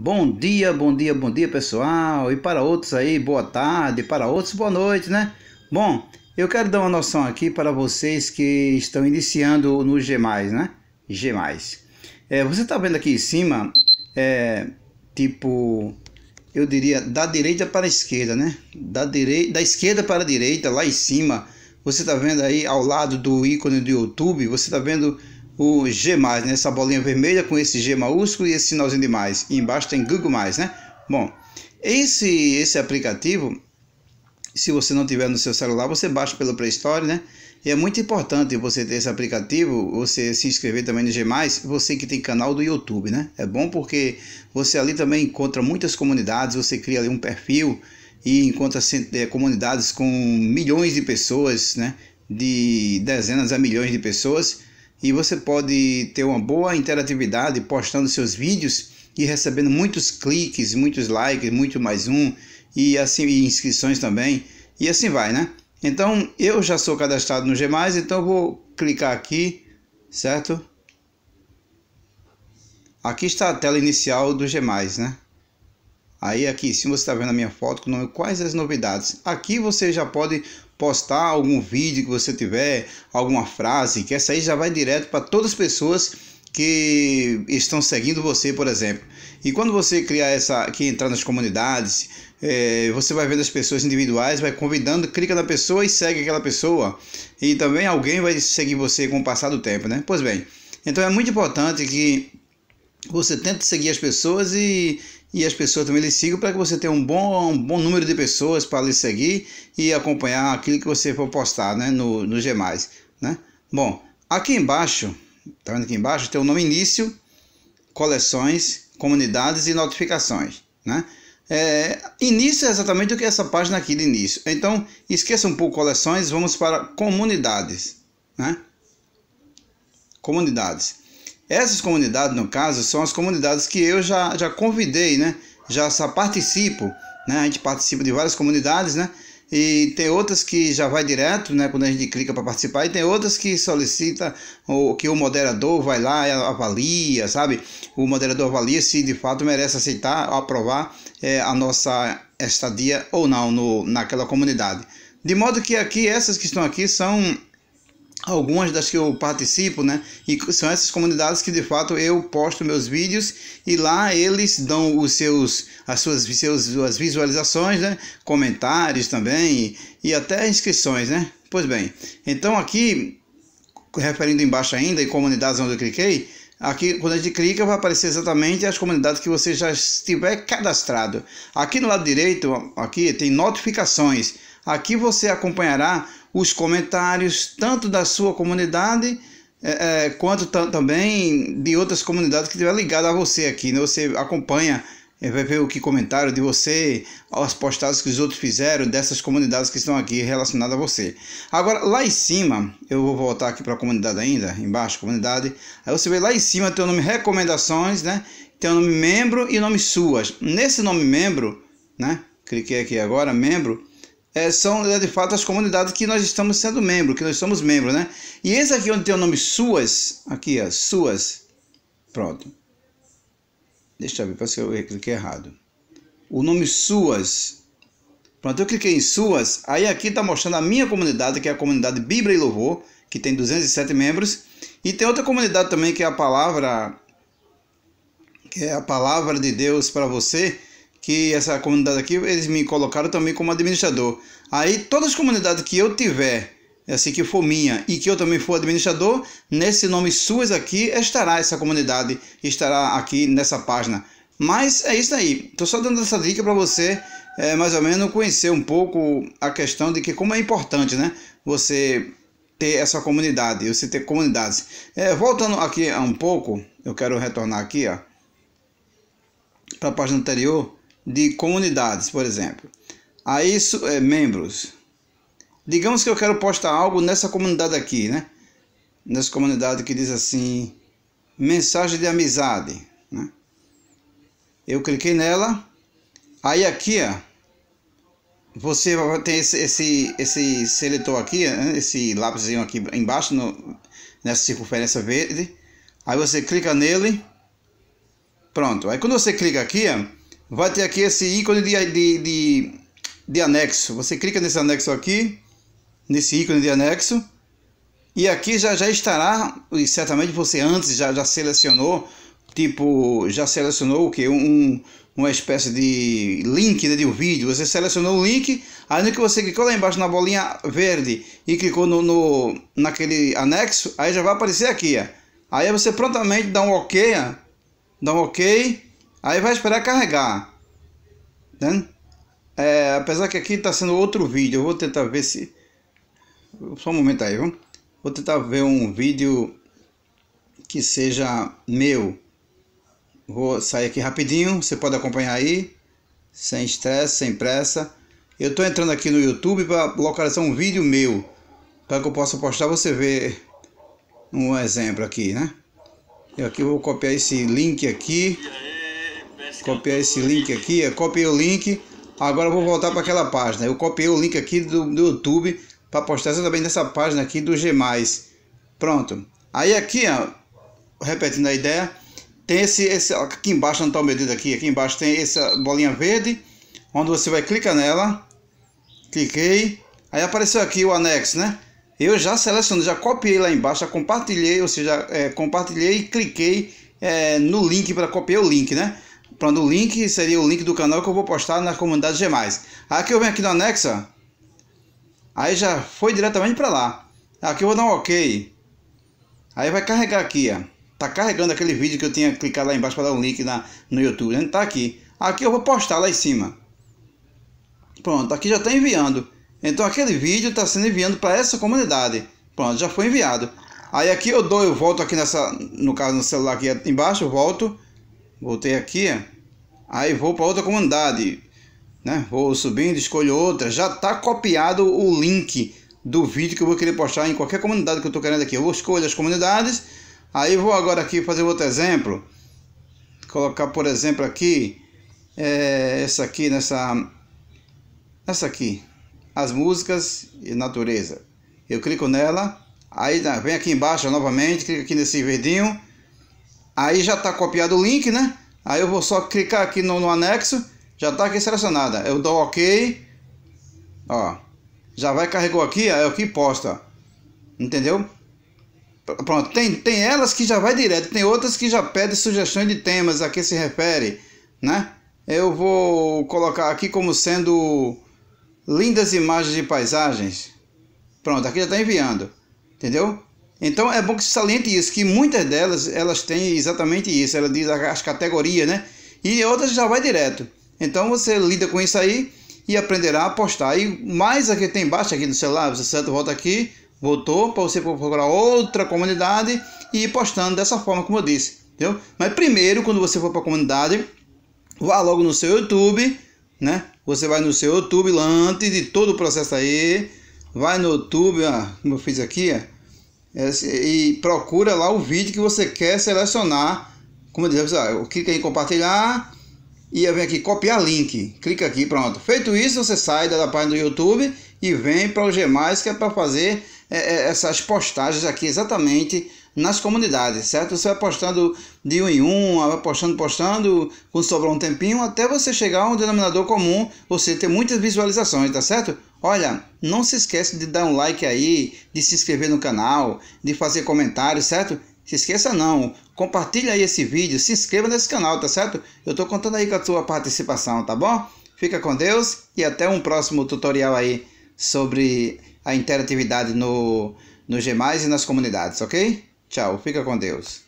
Bom dia, bom dia, bom dia pessoal. E para outros aí, boa tarde. Para outros, boa noite, né? Bom, eu quero dar uma noção aqui para vocês que estão iniciando no G, né? G. É, você está vendo aqui em cima, é, tipo, eu diria da direita para a esquerda, né? Da, direita, da esquerda para a direita, lá em cima. Você está vendo aí ao lado do ícone do YouTube, você está vendo o G+, né? essa bolinha vermelha com esse G maiúsculo e esse sinalzinho de mais. E embaixo tem Google+, né? Bom, esse, esse aplicativo, se você não tiver no seu celular, você baixa pelo Play Store, né? E é muito importante você ter esse aplicativo, você se inscrever também no G+, você que tem canal do YouTube, né? É bom porque você ali também encontra muitas comunidades, você cria ali um perfil e encontra eh, comunidades com milhões de pessoas, né? De dezenas a milhões de pessoas e você pode ter uma boa interatividade postando seus vídeos e recebendo muitos cliques, muitos likes, muito mais um e assim e inscrições também e assim vai, né? Então eu já sou cadastrado no G+, então vou clicar aqui, certo? Aqui está a tela inicial do G+, né? Aí aqui, se você está vendo a minha foto com o nome Quais as Novidades. Aqui você já pode postar algum vídeo que você tiver, alguma frase, que essa aí já vai direto para todas as pessoas que estão seguindo você, por exemplo. E quando você criar essa, que entrar nas comunidades, é, você vai vendo as pessoas individuais, vai convidando, clica na pessoa e segue aquela pessoa. E também alguém vai seguir você com o passar do tempo, né? Pois bem, então é muito importante que você tente seguir as pessoas e e as pessoas também lhe sigam para que você tenha um bom, um bom número de pessoas para lhe seguir e acompanhar aquilo que você for postar né, no, no G+. Né? Bom, aqui embaixo, tá vendo aqui embaixo, tem o nome início, coleções, comunidades e notificações. Né? É, início é exatamente o que é essa página aqui de início. Então, esqueça um pouco coleções, vamos para comunidades. Né? Comunidades. Essas comunidades, no caso, são as comunidades que eu já, já convidei, né? Já, participo, né? A gente participa de várias comunidades, né? E tem outras que já vai direto, né? Quando a gente clica para participar, e tem outras que solicita ou que o moderador vai lá e avalia, sabe? O moderador avalia se de fato merece aceitar ou aprovar é, a nossa estadia ou não no, naquela comunidade. De modo que aqui, essas que estão aqui são algumas das que eu participo, né? E são essas comunidades que de fato eu posto meus vídeos e lá eles dão os seus as suas, seus, suas visualizações, né? Comentários também e, e até inscrições, né? Pois bem. Então aqui referindo embaixo ainda e comunidades onde eu cliquei, Aqui, quando a gente clica, vai aparecer exatamente as comunidades que você já estiver cadastrado. Aqui no lado direito, aqui tem notificações. Aqui você acompanhará os comentários tanto da sua comunidade é, é, quanto também de outras comunidades que estiver ligada a você aqui. Né? Você acompanha é, vai ver o que comentário de você, as postadas que os outros fizeram dessas comunidades que estão aqui relacionadas a você. Agora, lá em cima, eu vou voltar aqui para a comunidade ainda, embaixo, comunidade. Aí você vê lá em cima tem o nome recomendações, né? Tem o nome membro e o nome suas. Nesse nome membro, né? Cliquei aqui agora, membro. É, são é, de fato as comunidades que nós estamos sendo membro, que nós somos membro, né? E esse aqui onde tem o nome suas, aqui ó, suas, pronto Deixa eu ver, parece que eu cliquei errado. O nome Suas. Pronto, eu cliquei em Suas. Aí aqui está mostrando a minha comunidade, que é a comunidade Bíblia e Louvor, que tem 207 membros. E tem outra comunidade também, que é a Palavra... Que é a Palavra de Deus para você, que essa comunidade aqui, eles me colocaram também como administrador. Aí todas as comunidades que eu tiver é assim que for minha e que eu também for administrador, nesse nome suas aqui estará essa comunidade, estará aqui nessa página. Mas é isso aí. Estou só dando essa dica para você, é, mais ou menos, conhecer um pouco a questão de que como é importante, né? Você ter essa comunidade, você ter comunidades. É, voltando aqui um pouco, eu quero retornar aqui, ó, para a página anterior de comunidades, por exemplo. Aí, isso, é, membros. Digamos que eu quero postar algo nessa comunidade aqui, né? Nessa comunidade que diz assim: mensagem de amizade. Né? Eu cliquei nela. Aí aqui, ó, você vai ter esse, esse, esse seletor aqui, né? esse lápisinho aqui embaixo, no, nessa circunferência verde. Aí você clica nele. Pronto. Aí quando você clica aqui, ó, vai ter aqui esse ícone de, de, de, de anexo. Você clica nesse anexo aqui nesse ícone de anexo. E aqui já, já estará, e certamente você antes já, já selecionou, tipo, já selecionou o que? Um, uma espécie de link né, de um vídeo. Você selecionou o link, aí no que você clicou lá embaixo na bolinha verde e clicou no, no naquele anexo, aí já vai aparecer aqui. Ó. Aí você prontamente dá um OK, ó. dá um OK, aí vai esperar carregar. Né? É, apesar que aqui está sendo outro vídeo, eu vou tentar ver se só um momento aí, viu? Vou tentar ver um vídeo que seja meu. Vou sair aqui rapidinho, você pode acompanhar aí, sem estresse, sem pressa. Eu tô entrando aqui no YouTube para localizar um vídeo meu, para que eu possa postar, você vê um exemplo aqui, né? Eu aqui vou copiar esse link aqui. Copiar esse link aqui, copiei o link. Agora eu vou voltar para aquela página. Eu copiei o link aqui do, do YouTube para postar também nessa página aqui do G+. Pronto. Aí aqui, ó, repetindo a ideia, tem esse, esse aqui embaixo não está o medida aqui, aqui embaixo tem essa bolinha verde, onde você vai clicar nela, cliquei, aí apareceu aqui o anexo, né? Eu já selecionei, já copiei lá embaixo, já compartilhei, ou seja, é, compartilhei e cliquei é, no link para copiar o link, né? Pronto, o link seria o link do canal que eu vou postar na comunidade G+. Aqui eu venho aqui no anexo, ó, Aí já foi diretamente para lá. Aqui eu vou dar um OK. Aí vai carregar aqui, ó. Tá carregando aquele vídeo que eu tinha clicado lá embaixo para dar um link na, no YouTube. Ele né? Tá aqui. Aqui eu vou postar lá em cima. Pronto, aqui já está enviando. Então aquele vídeo está sendo enviado para essa comunidade. Pronto, já foi enviado. Aí aqui eu dou, eu volto aqui nessa, no caso no celular aqui embaixo, eu volto, voltei aqui, aí vou para outra comunidade né? Vou subindo, escolho outra. Já está copiado o link do vídeo que eu vou querer postar em qualquer comunidade que eu estou querendo aqui. Eu vou escolher as comunidades. Aí vou agora aqui fazer outro exemplo. Colocar, por exemplo, aqui. É, essa aqui, nessa... Essa aqui. As músicas e natureza. Eu clico nela. Aí vem aqui embaixo novamente. Clica aqui nesse verdinho. Aí já está copiado o link, né? Aí eu vou só clicar aqui no, no anexo já está aqui selecionada. Eu dou OK. Ó. Já vai, carregou aqui, é o que posta. Entendeu? Pronto, tem, tem elas que já vai direto, tem outras que já pedem sugestões de temas a que se refere, né? Eu vou colocar aqui como sendo lindas imagens de paisagens. Pronto, aqui já está enviando, entendeu? Então é bom que se saliente isso, que muitas delas elas têm exatamente isso. Ela diz as categorias, né? E outras já vai direto. Então você lida com isso aí e aprenderá a apostar. E mais aqui tem embaixo aqui no celular, você certo? volta aqui, voltou para você procurar outra comunidade e ir postando dessa forma como eu disse, entendeu? Mas primeiro, quando você for para a comunidade, vá logo no seu YouTube, né? Você vai no seu YouTube lá antes de todo o processo aí, vai no YouTube, ó, ah, como eu fiz aqui, ó, ah, é, e procura lá o vídeo que você quer selecionar. Como eu disse, eu clica em compartilhar e eu venho aqui copiar link. Clica aqui, pronto. Feito isso, você sai da página do YouTube e vem para o Gmais, que é para fazer é, é, essas postagens aqui exatamente nas comunidades, certo? Você vai postando de um em um, vai postando, postando, quando sobrar um tempinho, até você chegar a um denominador comum, você ter muitas visualizações, tá certo? Olha, não se esquece de dar um like aí, de se inscrever no canal, de fazer comentários, certo? se esqueça não, compartilha aí esse vídeo, se inscreva nesse canal, tá certo? Eu tô contando aí com a tua participação, tá bom? Fica com Deus e até um próximo tutorial aí sobre a interatividade no, no G+, e nas comunidades, ok? Tchau, fica com Deus.